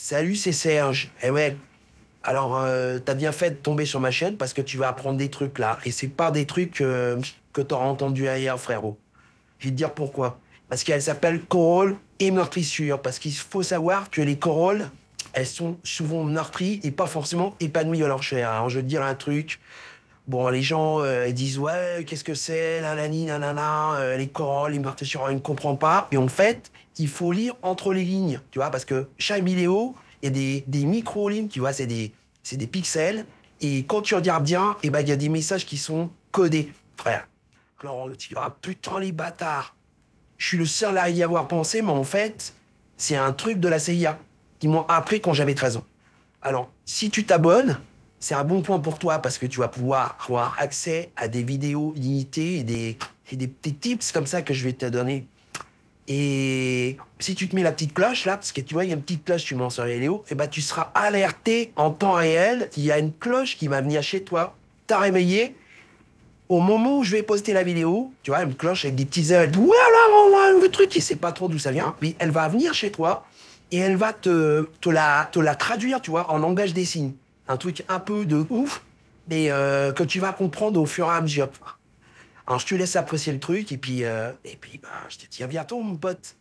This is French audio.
Salut, c'est Serge. Eh ouais. Alors, euh, t'as bien fait de tomber sur ma chaîne parce que tu vas apprendre des trucs là. Et c'est pas des trucs euh, que t'auras entendu ailleurs, frérot. Je vais te dire pourquoi. Parce qu'elle s'appelle corolle et meurtrissure. Parce qu'il faut savoir que les corolles, elles sont souvent meurtries et pas forcément épanouies à leur chair. Alors, je vais te dire un truc. Bon, les gens, euh, disent, ouais, qu'est-ce que c'est, nanani, nanana, euh, les corolles, les meurtres sur on ne comprend pas. Et en fait, il faut lire entre les lignes, tu vois, parce que chaque vidéo, il y a des, des micro-lignes, tu vois, c'est des, des pixels. Et quand tu regardes bien, eh ben, il ben, y a des messages qui sont codés, frère. Alors, tu ah, putain, les bâtards. Je suis le seul à y avoir pensé, mais en fait, c'est un truc de la CIA qui m'ont appris quand j'avais 13 ans. Alors, si tu t'abonnes, c'est un bon point pour toi parce que tu vas pouvoir avoir accès à des vidéos limitées et des, des petits tips comme ça que je vais te donner. Et si tu te mets la petite cloche là, parce que tu vois, il y a une petite cloche, tu m'en sur Léo, et eh ben tu seras alerté en temps réel. Il y a une cloche qui va venir chez toi, t'as réveillé. Au moment où je vais poster la vidéo, tu vois, une cloche avec des petits ailes, voilà, le truc, il sait pas trop d'où ça vient, mais elle va venir chez toi et elle va te, la, te la traduire, tu vois, en langage des signes un truc un peu de ouf, mais euh, que tu vas comprendre au fur et à mesure. Alors, je te laisse apprécier le truc, et puis, euh, et puis bah, je te dis à bientôt, mon pote.